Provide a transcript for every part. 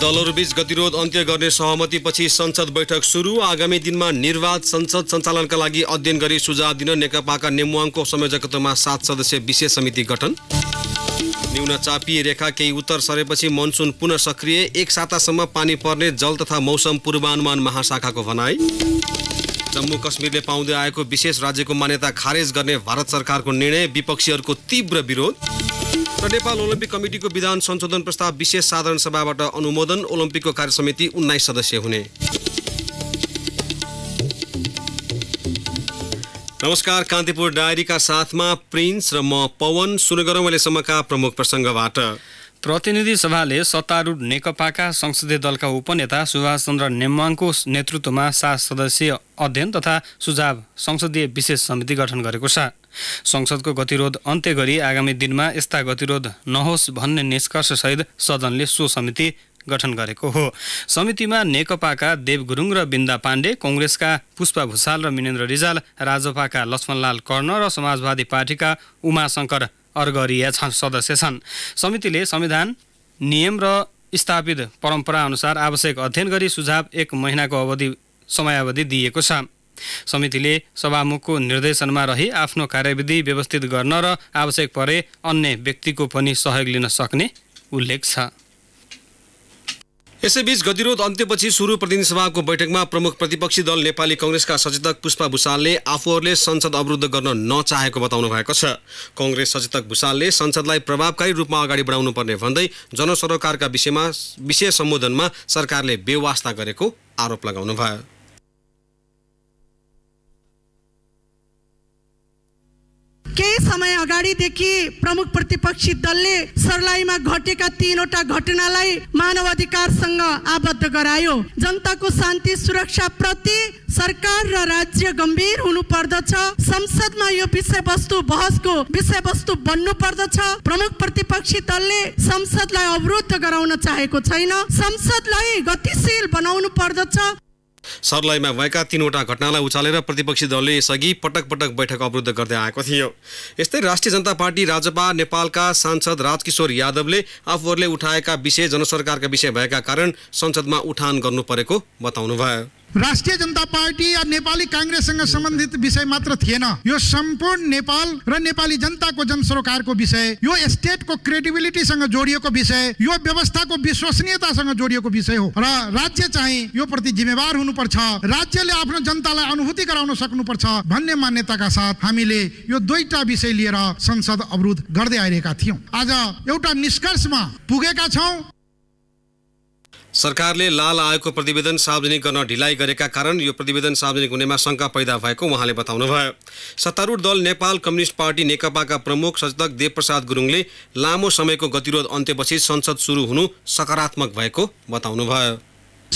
दलहरूबीच गतिरोध अन्त्य गर्ने सहमतिपछि संसद बैठक सुरु आगामी दिनमा निर्वाध संसद सञ्चालनका लागि अध्ययन गरी सुझाव दिन नेकपाका नेमुवाङको संयोजकत्वमा सात सदस्य विशेष समिति गठन न्यून चापी रेखा केही उत्तर सरेपछि मनसुन पुनः सक्रिय एक सातासम्म पानी पर्ने जल तथा मौसम पूर्वानुमान महाशाखाको भनाई जम्मू कश्मीरले पाउँदै आएको विशेष राज्यको मान्यता खारेज गर्ने भारत सरकारको निर्णय विपक्षीहरूको तीव्र विरोध र नेपाल ओलम्पिक कमिटीको विधान संशोधन प्रस्ताव विशेष साधारण सभाबाट अनुमोदन ओलम्पिकको कार्य समिति उन्नाइस सदस्य हुने नमस्कार कान्तिपुर डायरीका साथमा प्रिन्स र म पवन सुन गरौँ अहिलेसम्मका प्रमुख प्रसङ्गबाट प्रतिनिधि सभाले सत्तारूढ नेकपाका संसदीय दलका उपनेता सुभाषचन्द्र नेम्वाङको नेतृत्वमा सात सदस्यीय अध्ययन तथा सुझाव संसदीय विशेष समिति गठन गरेको छ संसदको गतिरोध अन्त्य गरी आगामी दिनमा यस्ता गतिरोध नहोस् भन्ने निष्कर्षसहित सदनले सो समिति गठन गरेको हो समितिमा नेकपाका देव गुरुङ र बिन्दा पाण्डे कङ्ग्रेसका पुष्पा भूषाल र मिनेन्द्र रिजाल राजपाका लक्ष्मणलाल कर्ण र समाजवादी पार्टीका उमाशङ्कर अर्गरिया छन् सदस्य छन् समितिले संविधान नियम र स्थापित अनुसार आवश्यक अध्ययन गरी सुझाव एक महिनाको अवधि समयावधि दिएको छ समितिले सभामुखको निर्देशनमा रही आफ्नो कार्यविधि व्यवस्थित गर्न र आवश्यक परे अन्य व्यक्तिको पनि सहयोग लिन सक्ने उल्लेख छ यसैबीच गतिरोध अन्त्यपछि सुरु सभाको बैठकमा प्रमुख प्रतिपक्षी दल नेपाली कङ्ग्रेसका सचेतक पुष्पा भूषालले आफूहरूले संसद अवरुद्ध गर्न नचाहेको बताउनु भएको छ कङ्ग्रेस सचेतक भूषालले संसदलाई प्रभावकारी रूपमा अगाडि बढाउनु पर्ने भन्दै जनसरोकारका विषयमा विशेष सम्बोधनमा सरकारले व्यवस्था गरेको आरोप लगाउनु भयो केही समय अगाडिदेखि प्रमुख प्रतिपक्षी दलले सर्लाहीमा घटेका तीनवटा घटनालाई मानव अधिकारसँग आबद्ध गरायो जनताको शान्ति सुरक्षा प्रति सरकार र राज्य गम्भीर हुनु पर्दछ संसदमा यो विषयवस्तु बहसको विषयवस्तु बन्नु पर्दछ प्रमुख प्रतिपक्षी दलले संसदलाई अवरुद्ध गराउन चाहेको छैन संसदलाई गतिशील बनाउनु पर्दछ सर्लयमा भएका तीनवटा घटनालाई उचालेर प्रतिपक्षी दलले यसअघि पटक पटक बैठक अवरुद्ध गर्दै आएको थियो यस्तै राष्ट्रिय जनता पार्टी राजपा नेपालका सांसद राजकिशोर यादवले आफूहरूले उठाएका विषय जनसरकारका विषय भएका कारण संसदमा उठान गर्नु परेको बताउनुभयो राष्ट्रिय जनता पार्टी या नेपाली काङ्ग्रेससँग सम्बन्धित विषय मात्र थिएन यो सम्पूर्ण नेपाल र नेपाली जनताको जनसरोकारको विषय यो स्टेटको क्रेडिबिलिटीसँग जोडिएको विषय यो व्यवस्थाको विश्वसनीयतासँग जोडिएको विषय हो र राज्य चाहिँ यो प्रति जिम्मेवार हुनुपर्छ राज्यले आफ्नो जनतालाई अनुभूति गराउन सक्नुपर्छ भन्ने मान्यताका साथ हामीले यो दुईटा विषय लिएर संसद अवरोध गर्दै आइरहेका थियौँ आज एउटा निष्कर्षमा पुगेका छौँ सरकारले लाल आयोगको प्रतिवेदन सार्वजनिक गर्न ढिलाइ गरेका कारण यो प्रतिवेदन सार्वजनिक हुनेमा शङ्का पैदा भएको उहाँले बताउनुभयो सत्तारूढ दल नेपाल कम्युनिस्ट पार्टी नेकपाका प्रमुख सचेतक देवप्रसाद गुरुङले लामो समयको गतिरोध अन्त्यपछि संसद सुरु हुनु सकारात्मक भएको बताउनुभयो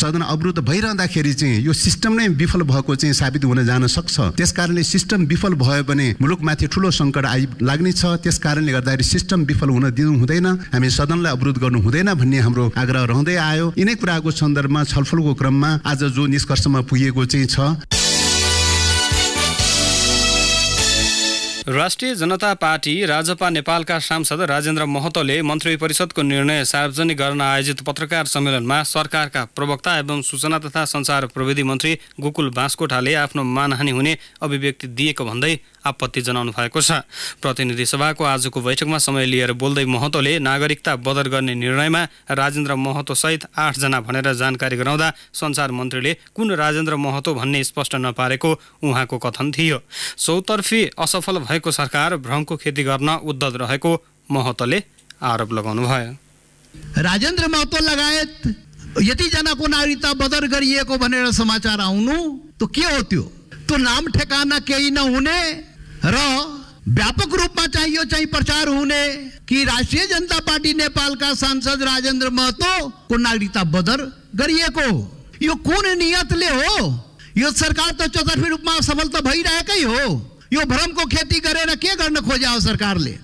सदन अवरुद्ध भइरहँदाखेरि चाहिँ यो सिस्टम नै विफल भएको चाहिँ साबित हुन जान सक्छ त्यस कारणले सिस्टम विफल भयो भने मुलुकमाथि ठुलो सङ्कट आइ लाग्ने छ त्यस कारणले गर्दाखेरि सिस्टम विफल हुन दिनु हुँदैन हामी सदनलाई अवरुद्ध गर्नु हुँदैन भन्ने हाम्रो आग्रह रहँदै आयो यिनै कुराको सन्दर्भमा छलफलको क्रममा आज जो निष्कर्षमा पुगेको चाहिँ छ राष्ट्रिय जनता पार्टी राजपा नेपालका सांसद राजेन्द्र महतोले मन्त्री परिषदको निर्णय सार्वजनिक गर्न आयोजित पत्रकार सम्मेलनमा सरकारका प्रवक्ता एवं सूचना तथा संचार प्रविधि मन्त्री गोकुल बास्कोटाले आफ्नो मानहानि हुने अभिव्यक्ति दिएको भन्दै आपत्ति जनाउनु भएको छ प्रतिनिधि सभाको आजको बैठकमा समय लिएर बोल्दै महतोले नागरिकता बदर गर्ने निर्णयमा राजेन्द्र महतो महतोसहित आठजना भनेर जानकारी गराउँदा संसार मन्त्रीले कुन राजेन्द्र महतो भन्ने स्पष्ट नपारेको उहाँको कथन थियो चौतर्फी असफल भएको सरकार भ्रमको खेती गर्न उद्धत रहेको महतोले आरोप लगाउनु भयो राजेन्द्र महतो लगायत यतिजनाको नागरिकता बदर गरिएको भनेर समाचार आउनु त के हो त्यो त्यो नाम ठेगाना केही नहुने र व्यापक में चाहिए चाहे प्रचार होने कि राष्ट्रीय जनता पार्टी का सांसद राजेन्द्र को नागरिकता बदर गरिएको यो कुन नियतले हो यो सरकार त चौतर्फी रूपमा असफल त भइरहेकै हो यो को खेती गरेर के गर्न खोजाओ सरकार ले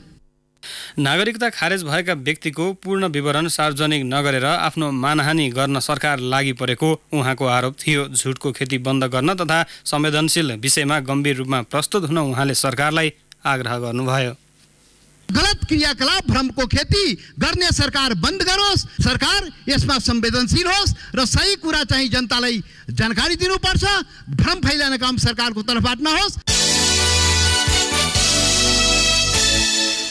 नागरिकता खारेज भएका व्यक्तिको पूर्ण विवरण सार्वजनिक नगरेर आफ्नो मानहानि गर्न सरकार लागि परेको उहाँको आरोप थियो झुटको खेती बन्द गर्न तथा संवेदनशील विषयमा गम्भीर रूपमा प्रस्तुत हुन उहाँले सरकारलाई आग्रह गर्नुभयो गलत क्रियाकलाप भ्रमको खेती गर्ने सरकार बन्द गरोस् सरकार यसमा संवेदनशील होस् र सही कुरा चाहिँ जनतालाई जानकारी दिनुपर्छ भ्रम फैलाउने काम सरकारको तर्फबाट नहोस्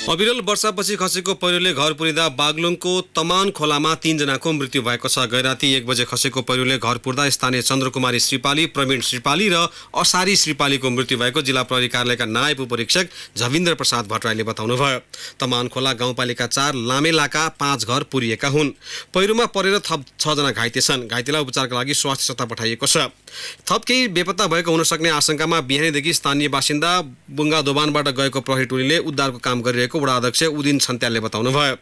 अविरल वर्षापछि खसेको पहिरोले घर पुरिँदा बागलुङको तमान खोलामा तीनजनाको मृत्यु भएको छ गैराती एक बजे खसेको पहिरोले घर पुर्दा स्थानीय चन्द्रकुमारी श्रीपाली प्रवीण श्रीपाली र असारी श्रीपालीको मृत्यु भएको जिल्ला प्रहरी कार्यालयका नायब उपरीक्षक झविन्द्र प्रसाद भट्टराईले बताउनुभयो तमान खोला गाउँपालिका चार लामेलाका पाँच घर पुरिएका हुन् पहिरोमा परेर थप छजना घाइते छन् घाइतेलाई उपचारका लागि स्वास्थ्य सत्ता पठाइएको छ थप केही बेपत्ता भएको हुन सक्ने आशंकामा बिहानैदेखि स्थानीय बासिन्दा बुङ्गा दोबानबाट गएको प्रहरी टोलीले उद्धारको काम गरिरहेको गाउँपालिकाको वडा अध्यक्ष उदिन छन्त्यालले बताउनु भयो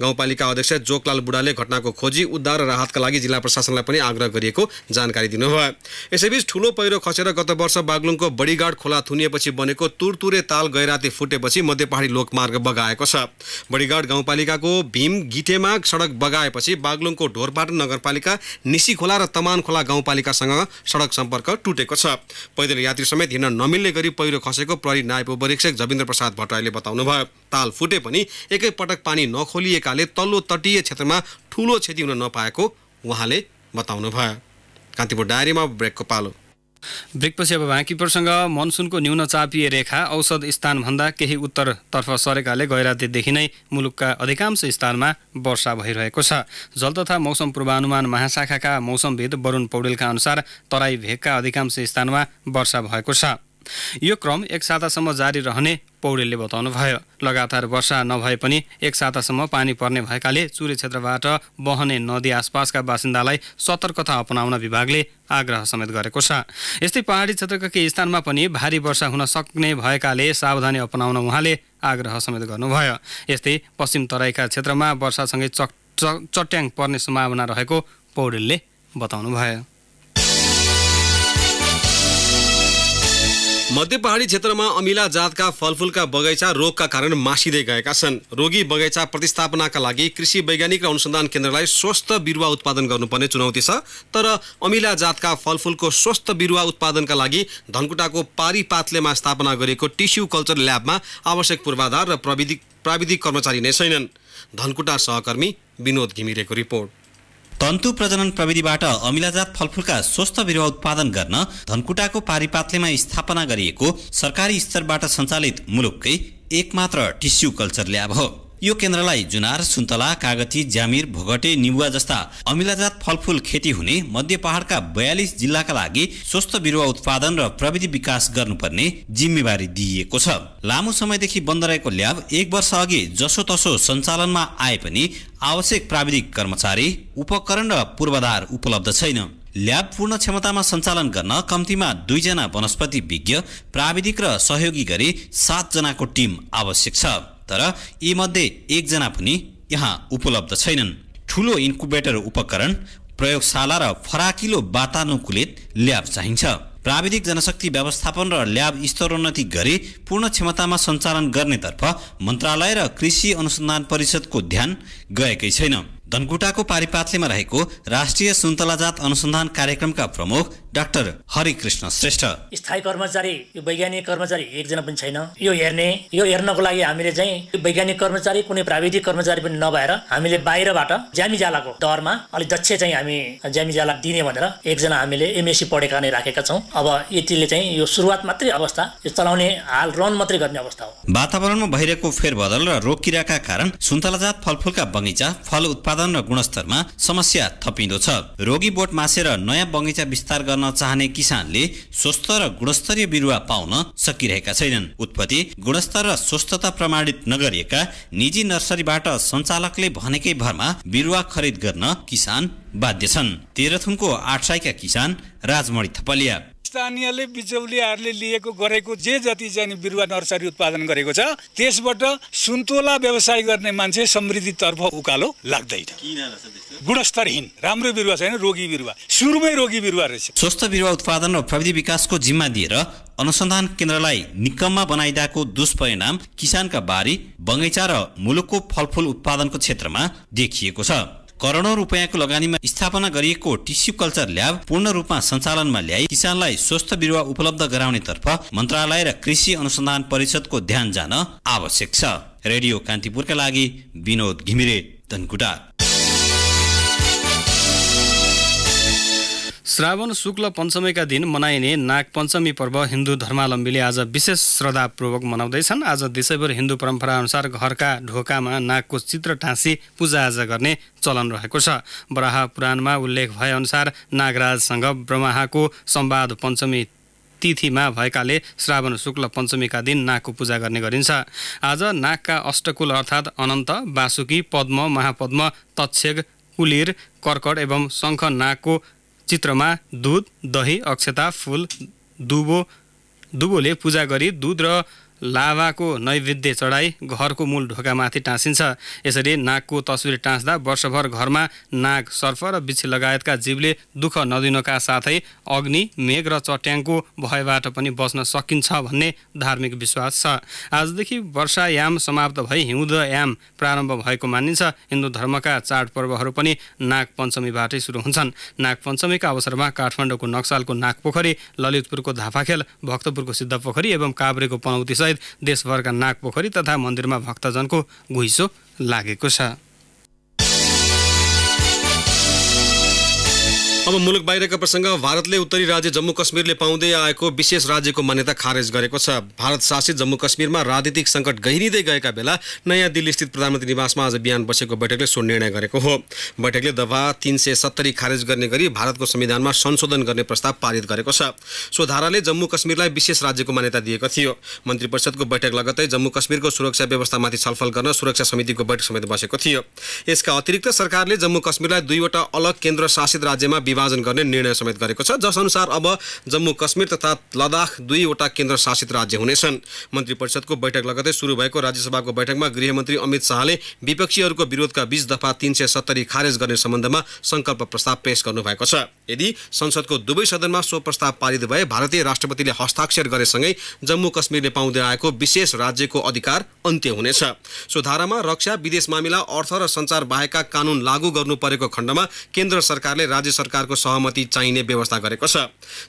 गाउँपालिका अध्यक्ष जोकलाल बुढाले घटनाको खोजी उद्धार र राहतका लागि जिल्ला प्रशासनलाई पनि आग्रह गरिएको जानकारी दिनुभयो यसैबीच ठुलो पहिरो खसेर गत वर्ष बागलुङको बडीगाड खोला थुनिएपछि बनेको तुरतुरे ताल गैराती फुटेपछि मध्यपहाडी लोकमार्ग बगाएको छ बडीगाड गाउँपालिकाको भीम गिटेमा सडक बगाएपछि बागलुङको ढोरपाटन नगरपालिका निसी खोला र तमान खोला गाउँपालिकासँग सडक सम्पर्क टुटेको छ पैदल यात्री समेत हिँड्न नमिल्ने गरी पहिरो खसेको प्रहरी नायब उपरीक्षक जविन्द्र प्रसाद भट्टराईले बताउनुभयो ताल फुटे पनि एकैपटक पानी नखोलिएकाले तल्लो तटीय क्षेत्रमा ठुलो क्षति हुन नपाएको उहाँले बताउनुभयो कान्तिपुर डायरीमा ब्रेकको पालो ब्रेकपछि अब प्रसङ्ग मनसुनको न्यून चापीय रेखा औषध स्थानभन्दा केही उत्तरतर्फ सरेकाले गैरातीदेखि नै मुलुकका अधिकांश स्थानमा वर्षा भइरहेको छ जल तथा मौसम पूर्वानुमान महाशाखाका मौसमविद वरुण पौडेलका अनुसार तराई भेगका अधिकांश स्थानमा वर्षा भएको छ यो क्रम एक सातासम्म जारी रहने पौडेलले बताउनुभयो लगातार वर्षा नभए पनि एक सातासम्म पानी पर्ने भएकाले चुरे क्षेत्रबाट बहने नदी आसपासका बासिन्दालाई सतर्कता अपनाउन विभागले आग्रह समेत गरेको छ यस्तै पहाडी क्षेत्रका केही स्थानमा पनि भारी वर्षा हुन सक्ने भएकाले सावधानी अपनाउन उहाँले आग्रह समेत गर्नुभयो यस्तै पश्चिम तराईका क्षेत्रमा वर्षासँगै चट्याङ पर्ने सम्भावना रहेको पौडेलले बताउनुभयो मध्य पहाडी क्षेत्रमा अमिला जातका फलफुलका बगैँचा रोगका कारण मासिँदै गएका छन् रोगी बगैँचा प्रतिस्थापनाका लागि कृषि वैज्ञानिक र अनुसन्धान केन्द्रलाई स्वस्थ बिरुवा उत्पादन गर्नुपर्ने चुनौती छ तर अमिला जातका फलफुलको स्वस्थ बिरुवा उत्पादनका लागि धनकुटाको पारी स्थापना गरिएको टिस्यु कल्चर ल्याबमा आवश्यक पूर्वाधार र प्रविधि प्राविधिक कर्मचारी नै छैनन् धनकुटा सहकर्मी विनोद घिमिरेको रिपोर्ट तन्तु प्रजनन प्रविधिबाट अमिलाजात फलफुलका स्वस्थ बिरुवा उत्पादन गर्न धनकुटाको पारिपातलेमा स्थापना गरिएको सरकारी स्तरबाट सञ्चालित मुलुककै एकमात्र टिस्यु कल्चर ल्याब हो यो केन्द्रलाई जुनार सुन्तला कागती ज्यामिर भोगटे निबुवा जस्ता अमिलाजात फलफुल खेती हुने मध्य पहाड़का बयालिस जिल्लाका लागि स्वस्थ बिरुवा उत्पादन र प्रविधि विकास गर्नुपर्ने जिम्मेवारी दिइएको छ लामो समयदेखि बन्द रहेको ल्याब एक वर्ष अघि जसोतसो सञ्चालनमा आए पनि आवश्यक प्राविधिक कर्मचारी उपकरण र पूर्वाधार उपलब्ध छैन ल्याब पूर्ण क्षमतामा सञ्चालन गर्न कम्तीमा दुईजना वनस्पति विज्ञ प्राविधिक र सहयोगी गरी सातजनाको टिम आवश्यक छ तर यी यीमध्ये एकजना पनि यहाँ उपलब्ध छैनन् ठुलो इन्कुबेटर उपकरण प्रयोगशाला र फराकिलो वातानुकूलित ल्याब चाहिन्छ प्राविधिक जनशक्ति व्यवस्थापन र ल्याब स्तरोन्नति गरी पूर्ण क्षमतामा सञ्चालन गर्नेतर्फ मन्त्रालय र कृषि अनुसन्धान परिषदको ध्यान गएकै छैन धनकुटाको पारिपातलेमा रहेको राष्ट्रिय सुन्तलाजात अनुसन्धान कार्यक्रमका प्रमुख डाक्टर हरिकृष्ण श्रेष्ठ स्थायी कर्मचारी यो वैज्ञानिक कर्मचारी एकजना पनि छैन यो हेर्ने यो हेर्नको लागि हामीले चाहिँ वैज्ञानिक कर्मचारी कुनै प्राविधिक कर्मचारी पनि नभएर हामीले बाहिरबाट ज्यामी जालाको दरमा अलिक दक्ष चाहिँ हामी ज्यामी जाला दिने भनेर एकजना हामीले एमएससी पढेका नै राखेका छौँ अब यतिले चाहिँ यो सुरुवात मात्रै अवस्था यो चलाउने हाल रन मात्रै गर्ने अवस्था हो वातावरणमा भइरहेको फेरबदल र रोग किराका कारण जात फलफुलका बगैँचा फल उत्पादन र गुणस्तरमा समस्या थपिँदो छ रोगी बोट मासेर नयाँ बगैँचा विस्तार गर्न चाहने किसानले स्वस्थ र गुणस्तरीय बिरुवा पाउन सकिरहेका छैनन् उत्पत्ति गुणस्तर र स्वस्थता प्रमाणित नगरिएका निजी नर्सरीबाट सञ्चालकले भनेकै भरमा बिरुवा खरिद गर्न किसान बाध्य छन् तेह्रथुमको साईका किसान राजमणि थपलिया स्थानीयले बिचौलियाहरूले लिएको गरेको जे जति चाहिँ बिरुवा नर्सरी उत्पादन गरेको छ त्यसबाट सुन्तोला व्यवसाय गर्ने मान्छे समृद्धितर्फ उकालो लाग्दैन गुणस्तरहीन राम्रो बिरुवा छैन रोगी बिरुवा सुरुमै रोगी बिरुवा रहेछ स्वस्थ बिरुवा उत्पादन र प्रविधि विकासको जिम्मा दिएर अनुसन्धान केन्द्रलाई निकममा बनाइदिएको दुष्परिणाम किसानका बारी बगैँचा र मुलुकको फलफुल उत्पादनको क्षेत्रमा देखिएको छ करोडौँ रुपियाँको लगानीमा स्थापना गरिएको टिस्यु कल्चर ल्याब पूर्ण रूपमा सञ्चालनमा ल्याई किसानलाई स्वस्थ बिरुवा उपलब्ध गराउनेतर्फ मन्त्रालय र कृषि अनुसन्धान परिषदको ध्यान जान आवश्यक छ रेडियो कान्तिपुरका लागि विनोद घिमिरे धनकुटा श्रावण शुक्ल पञ्चमीका दिन मनाइने नाग पञ्चमी पर्व हिन्दू धर्मावलम्बीले आज विशेष श्रद्धापूर्वक मनाउँदैछन् आज देशैभर हिन्दू परम्पराअनुसार घरका ढोकामा नागको चित्र टाँसी पूजाआजा गर्ने चलन रहेको छ बराह पुराणमा उल्लेख भएअनुसार नागराजसँग ब्रह्माको संवाद पञ्चमी तिथिमा भएकाले श्रावण शुक्ल पञ्चमीका दिन नागको पूजा गर्ने गरिन्छ आज नागका अष्टकुल अर्थात् अनन्त बासुकी पद्म महापद्म तक्षेग कुलिर कर्कट एवं शङ्ख नागको चित्रमा दुध दही अक्षता फुल दुबो दुबोले पूजा गरी दुध र लाभाको नैवेद्य चढाई घरको मूल ढोकामाथि टाँसिन्छ यसरी नागको तस्विर टाँस्दा वर्षभर घरमा नाग सर्फ र बिच्छी लगायतका जीवले दुःख नदिनका साथै अग्नि मेघ र चट्याङको भयबाट पनि बस्न सकिन्छ भन्ने धार्मिक विश्वास छ आजदेखि वर्षायाम समाप्त भई हिउँदयाम प्रारम्भ भएको मानिन्छ हिन्दू धर्मका चाडपर्वहरू पनि नाग पञ्चमीबाटै सुरु हुन्छन् नाग पञ्चमीका अवसरमा काठमाडौँको नक्सालको नागपोखरी ललितपुरको धापाखेल भक्तपुरको सिद्धपोखरी एवं काभ्रेको पनौती लगायत देशभरका नागपोखरी तथा मन्दिरमा भक्तजनको घुइसो लागेको छ अब मुलुक बाहिरका प्रसङ्ग भारतले उत्तरी राज्य जम्मू कश्मीरले पाउँदै आएको विशेष राज्यको मान्यता खारेज गरेको छ भारत शासित जम्मू कश्मीरमा राजनीतिक सङ्कट गहिरिँदै गएका बेला नयाँ दिल्लीस्थित प्रधानमन्त्री निवासमा आज बिहान बसेको बैठकले सो निर्णय गरेको हो बैठकले दफा तिन सय सत्तरी खारेज गर्ने गरी भारतको संविधानमा संशोधन गर्ने प्रस्ताव पारित गरेको छ सो धाराले जम्मू कश्मीरलाई विशेष राज्यको मान्यता दिएको थियो मन्त्री परिषदको बैठक लगत्तै जम्मू कश्मीरको सुरक्षा व्यवस्थामाथि छलफल गर्न सुरक्षा समितिको बैठक समेत बसेको थियो यसका अतिरिक्त सरकारले जम्मू कश्मीरलाई दुईवटा अलग केन्द्र शासित राज्यमा विभाजन गर्ने निर्णय समेत गरेको छ जसअनुसार अब जम्मू कश्मीर तथा लद्दाख दुईवटा केन्द्र शासित राज्य हुनेछन् मन्त्री परिषदको बैठक लगतै सुरु भएको राज्यसभाको बैठकमा गृहमन्त्री अमित शाहले विपक्षीहरूको विरोधका बीच दफा तिन सय सत्तरी खारेज गर्ने सम्बन्धमा सङ्कल्प प्रस्ताव पेश गर्नुभएको छ यदि संसदको दुवै सदनमा सो प्रस्ताव पारित भए भारतीय राष्ट्रपतिले हस्ताक्षर गरेसँगै जम्मू कश्मीरले पाउँदै आएको विशेष राज्यको अधिकार अन्त्य हुनेछ सो धारामा रक्षा विदेश मामिला अर्थ र सञ्चार बाहेकका कानुन लागू गर्नु परेको खण्डमा केन्द्र सरकारले राज्य सरकार सरकारको सहमति चाहिने व्यवस्था गरेको छ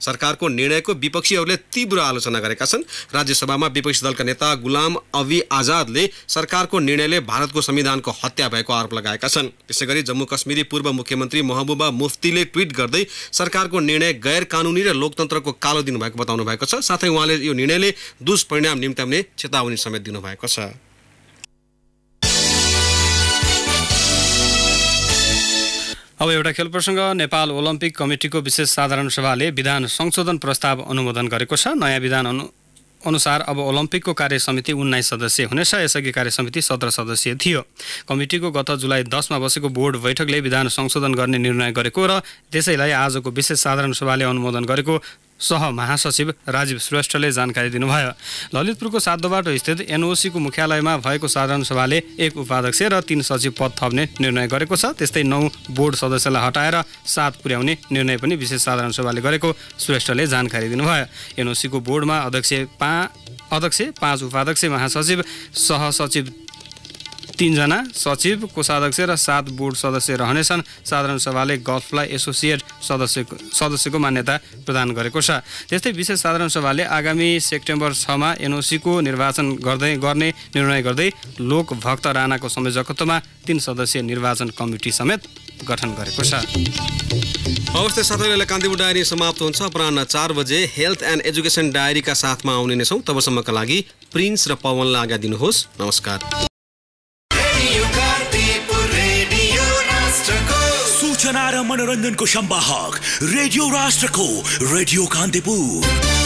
सरकारको निर्णयको विपक्षीहरूले तीव्र आलोचना गरेका छन् राज्यसभामा विपक्षी दलका नेता गुलाम अबी आजादले सरकारको निर्णयले भारतको संविधानको हत्या भएको आरोप लगाएका छन् त्यसै गरी जम्मू कश्मीरी पूर्व मुख्यमन्त्री महबुबा मुफ्तीले ट्विट गर्दै सरकारको निर्णय गैर कानुनी र लोकतन्त्रको कालो दिनुभएको बताउनु भएको छ साथै उहाँले यो निर्णयले दुष्परिणाम निम्त्याउने चेतावनी समेत दिनुभएको छ अब एउटा खेल प्रसङ्ग नेपाल ओलम्पिक कमिटीको विशेष साधारण सभाले विधान संशोधन प्रस्ताव अनुमोदन गरेको छ नयाँ विधान अनु अनुसार अब ओलम्पिकको कार्य समिति उन्नाइस सदस्य हुनेछ यसअघि कार्य समिति सत्र सदस्य थियो कमिटीको गत जुलाई दसमा बसेको बोर्ड बैठकले विधान संशोधन गर्ने निर्णय गरेको र त्यसैलाई आजको विशेष साधारण सभाले अनुमोदन गरेको सह महासचिव राजीव श्रेष्ठले जानकारी दिनुभयो ललितपुरको साधोबाट स्थित एनओसीको मुख्यालयमा भएको साधारण सभाले एक उपाध्यक्ष र तीन सचिव पद थप्ने निर्णय गरेको छ त्यस्तै नौ बोर्ड सदस्यलाई हटाएर सात पुर्याउने निर्णय पनि विशेष साधारण सभाले गरेको श्रेष्ठले जानकारी दिनुभयो एनओसीको बोर्डमा अध्यक्ष पाँच अध्यक्ष पाँच उपाध्यक्ष महासचिव सहसचिव तिनजना सचिव कोषाध्यक्ष र सात बोर्ड सदस्य रहनेछन् साधारण सभाले गल्फलाई एसोसिएट सदस्य सदस्यको मान्यता प्रदान गरेको छ त्यस्तै विशेष साधारण सभाले आगामी सेप्टेम्बर छमा एनओसीको निर्वाचन गर्दै गर्ने निर्णय गर्दै लोकभक्त राणाको संयोजकत्वमा तीन सदस्यीय निर्वाचन कमिटी समेत गठन गरेको छ अवस्था साथै कान्तिपुर डायरी समाप्त हुन्छ अपरान्न चार बजे हेल्थ एन्ड एजुकेसन डायरीका साथमा आउने नै छौँ तबसम्मका लागि प्रिन्स र पवनलाई आज्ञा दिनुहोस् नमस्कार सुना रहा मनोरंजन को संवाहक रेडियो राष्ट्र को रेडियो कांतिपुर